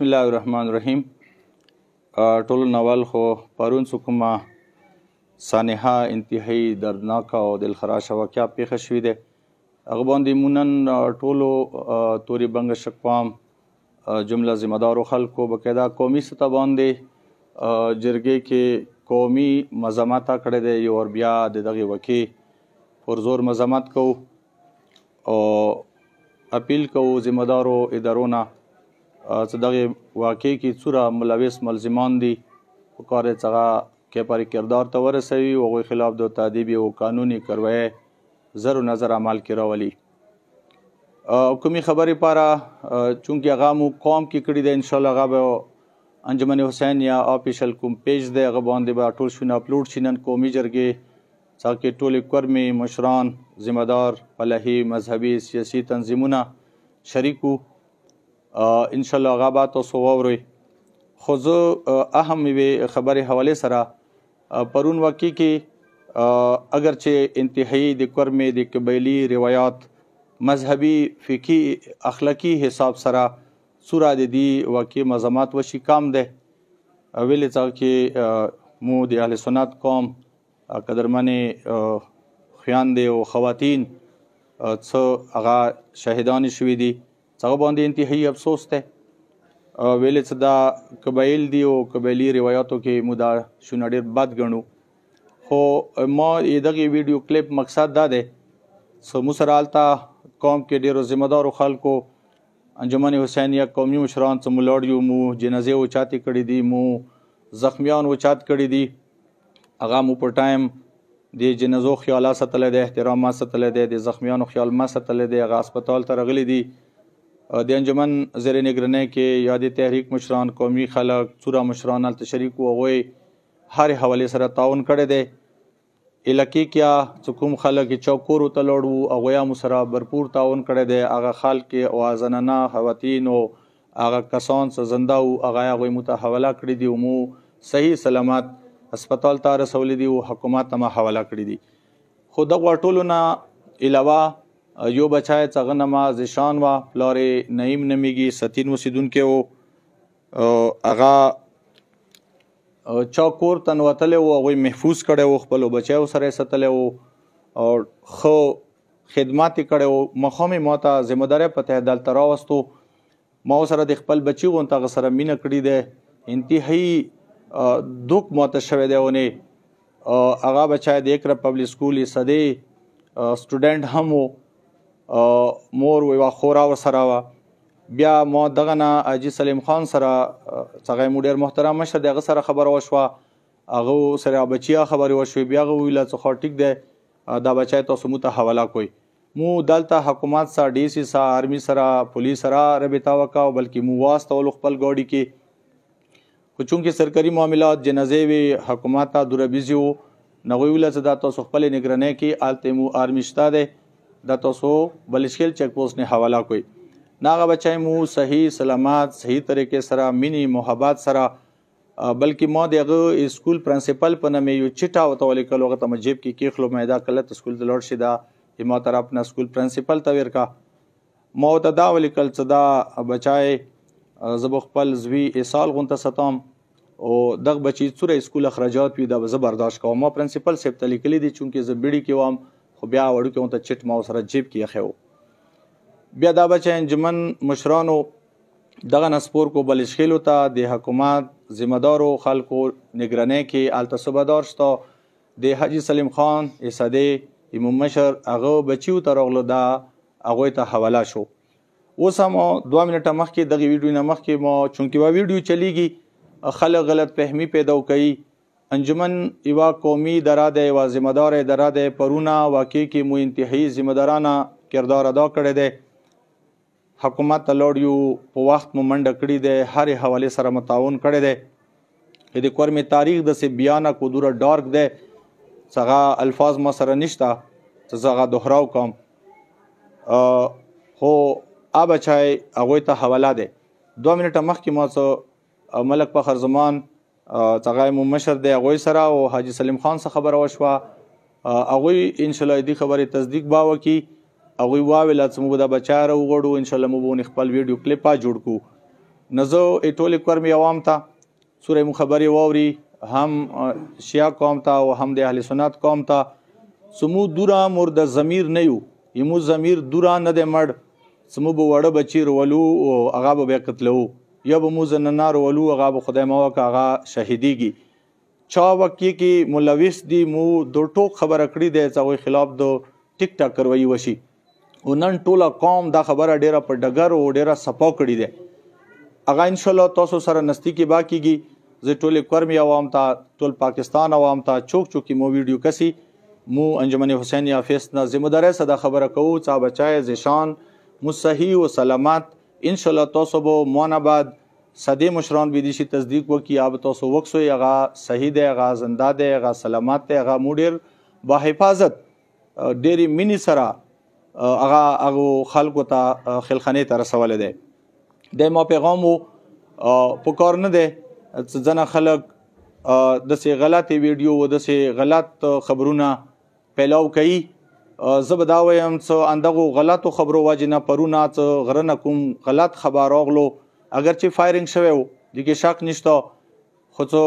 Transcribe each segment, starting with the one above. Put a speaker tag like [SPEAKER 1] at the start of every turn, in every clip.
[SPEAKER 1] بسم الله الرحمن الرحیم ټول نوال خو پرون سکما سانحه انتهایی دردناک او دلخراش واقعیا پیښه شوې ده هغه باندې مونږ ټولو توري بنګ شقوام جمله ذمہ دارو خلکو بقاعده قومي سطح باندې جرګې کې قومي مزامات کړې ده یو ور بیا د دغه وکی پر زور مزامات کو او اپیل کو ذمہ دارو ادارونو چې دغه واقع کې څوره ملوث ملزمان دي په کار څنګه کې پر کردار ته ورسوي او غوي خلاف د تادیبي او قانوني کاروایی زر نظر عمل کې راولي کومي خبرې پاره چونکی هغه مو قوم کې کړی دی ان شاء الله هغه به انجمن حسین یا افیشل کوم پیج دی هغه باندې به ټول شونه اپلوډ شینن قومي جرګې څاکه ټول کورمي مشران ذمہ دار فلاحي مذهبي سیاسي تنظیمونه شریکو ان شاء الله هغه به تاسو واورئ خو زه اهم وی خبرې حواله سره پرون واقع کې اگر چې انتهایی د کرمې د قبایلی روایت مذهبي فقهي اخلاقی حساب سره سورا د دې واقع مزامات وشي کام ده ویلې تا کې مو د اهل سنت قوم قدرمنې خیان دي او خواتین څو هغه شهیدان شوي دي څنګه باندې انتهایی افسوس ته ویلې چې دا قبایل دی او قبایلی روایتو کې مودا شونه ډېر بد غنو خو ما دغه ویډیو کلیپ مقصد دا دی سو مسرالتا قوم کې ډېر ذمہ دار خلکو انجمن حسینیه قومي مشران څخه ملوړ یو مو جنازه او چاته کړې دي مو زخمیان او چات کړې دي هغه مو په ټایم د جنازو خیاله ساتل دي احترام ما ساتل دي د زخمیانو خیال ما ساتل دي هغه هسپتال ته راغلي دي د انجمن زیر نگرنه کې یا د تحریک مشران قومي خلک سورا مشران ال تشریک وغوي هر حواله سره تعاون کړی دی الکی کیا حکوم خلک چوکور ته لړو او غیا مسره برپور تعاون کړی دی هغه خلک او ازننا حواتین او هغه کسان څه زنده او هغه غوی متحوله کړی دی مو صحیح سلامت هسپتال ته رسول دی او حکومت ته حواله کړی دی خو دغه ټولو نه علاوه یو بچای څنګه نماز شان وا پلارې نعیم نمیږي ستین وسیدونکو او اغا چاکور تنوتل او هغه محفوظ کړي او خپل بچای سره ستل او خو خدمات کړي مخامه موته ذمہ دار په ته دل تراوستو ما سره د خپل بچی غون ته سره مینه کړی ده انتهایی دوک موته شوه دی ونه هغه بچای د یک رپبلک سکول یې سده سټوډنټ هم وو مور ویوا خورا ور سره وا بیا مو دغه نه اجي سلیم خان سره څنګه مو ډیر محترم مشر دغه سره خبره وشوه هغه سره بچیا خبره وشوه بیا غو ویل څه خو ټیک ده دا بچای تاسو مو ته حواله کوي مو دلته حکومت سره ډي سي سره ارمي سره پولیس سره ربطه وکاو بلکې مو واسطه ول خپل ګاډي کې خو چونکه سرکاري معاملات جنازې وی حکومت ته دربيزيو نغوي ول څه دا تاسو خپل نگرانه کې آلته مو ارمي شته ده د تاسو بلشکل چک پوسټ نه حواله کوي ناغه بچای مو صحیح سلامات صحیح طریقې سره منی محبت سره بلکې ما دغه اسکول پرنسپل په نامه یو چټا وته ولیکل هغه ته مجيب کې کې خلو مېدا کله ته اسکول د لوړ شي دا همو طرف نه اسکول پرنسپل ته ورکا ما ته دا ولیکل چې دا بچای زب خپل زوی ایصال غونته ستام او دغه بچی څوره اسکول اخراجات وي دا زبرداشت کوم ما پرنسپل سیب تلیکلی دي چونکه زبېړی کې وام خو بیا وړوکی ته چټ ما سره جیب کې اخی وو بیا دا بچ انجمن مشرانو دغه نسپور کو بل شخیلو ته د حکومت ذمہ دارو خلکو نگرانی کې آلته صوبهدار شته د حاجی سلیم خان اسدی امام مشر هغه بچیو ته راغلو دا هغه ته حواله شو اوس هم 2 منټه مخکې دغه ویډیو نه مخکې ما چونکی وا ویډیو چلیږي خلک غلط فهمي پیدا کوي انجمن یوا قومي اداره د یوا ذمہ دار اداره د پرونه واقع کې مو انتهایی ذمہ دارانه کردار ادا کړی دی حکومت لوړ یو په وخت مو منډه کړی دی هر حواله سره متعاون کړی دی د کور می تاریخ د سه بیان کو دور ډارک دی څنګه الفاظ ما سره نشتا څنګه دوهراو کوم هو ا بچای هغه ته حواله دی 2 منټه مخکې ما څو ملک فخر زمان تغای مو مشر دی هغه سره او حاجی سلیم خان سره خبره وشوه هغه ان شاء الله دې خبره تصدیق باو کی هغه واویل چې موږ د بچاره وغړو ان شاء الله موږ خپل ویډیو کلیپ جوړ کو نزو ایټول کورم عوام ته سوره مخبري ووري هم شیعه قوم ته او هم د اهل سنت قوم ته سمو دورا مرد ضمیر نه یو یمو ضمیر دورا نه د مړ سمو به وړه بچی رولو او هغه به قتلو یا به موز ننار ولو هغه به خدای مو هغه شهیدیږي چا وکی کې ملوث دی مو دو ټوک خبره کړی دی چې خلاف دو ټیک ټاک کروي وشي ونن ټوله قوم دا خبره ډیره په ډګر او ډیره سپاو کړی دی هغه ان شاء الله تاسو سره نستی کې باقیږي زه ټول کورمی عوام ته ټول پاکستان عوام ته چوک چوکي مو ویډیو کسي مو انجمن حسین یا فیس نه ذمہ دار سره خبره کوو چې بچای زیشان مو صحیح او سلامات ان شاء الله تاسو به موانه بعد صدې مشران به دي شي تصدیق وکي یا به تاسو وکسو هغه صحیح دی هغه زنده دی هغه سلامات دی هغه موډر با حفاظت ډېری منی سره هغه هغه خلکو ته خلخانه ته رسول دی د ما پیغام په کار نه دی ځنه خلک د سه غلطي ویډیو او د سه غلط خبرونه پیلاو کوي زه به دا وایم چې اندغه غلطو خبرو واجنه پرونه چې غرنه کوم غلط خبر راغلو اگر چې فایرینګ شوی وو دغه شک نشته خو څو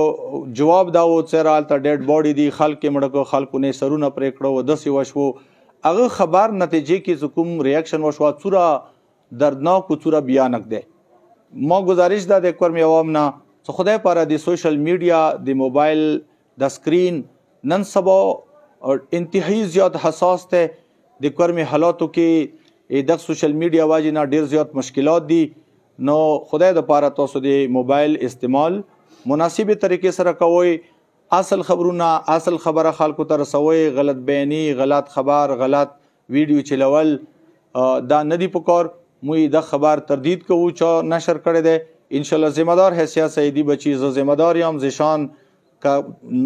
[SPEAKER 1] جواب دا و چې رالته ډیډ باډي دی خلک مړکو خلکو نه سرونه پرې کړو و دسي وشو هغه خبر نتیجې کې زکوم ریاکشن وشو چورا دردناک او چورا بیانک دی ما گزارش دا د کور می عوام نه چې خدای پاره د سوشل میډیا د موبایل د سکرین نن سبا او انتهایی زیات حساس ته د کرم حالاتو کې د سوشل میډیا واجی نه ډیر زیات مشکلات دي نو خدای د پاره تاسو د موبایل استعمال مناسبه طریقې سره کوئ اصل خبرونه اصل خبره خلکو ته رسوي غلط بیاني غلط خبر غلط ویډیو چلول دا ندی پکور موږ د خبر تردید کوو چې نشر کړي دي ان شاء الله ذمہ دار حیثیت سیدی بچی ز ذمہ دار یم زشان کا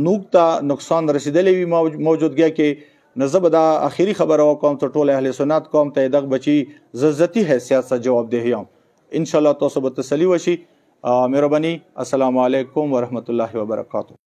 [SPEAKER 1] نوک ته نقصان رسیدلی وي موجودګیا کې نزه به دا اخیری خبره وکوم ته ټول اهل سنت قوم ته دغه بچي ززتی حیثیت سره جواب دی یم ان شاء الله تاسو به تسلی وشي مهرباني السلام علیکم ورحمت الله وبرکاتہ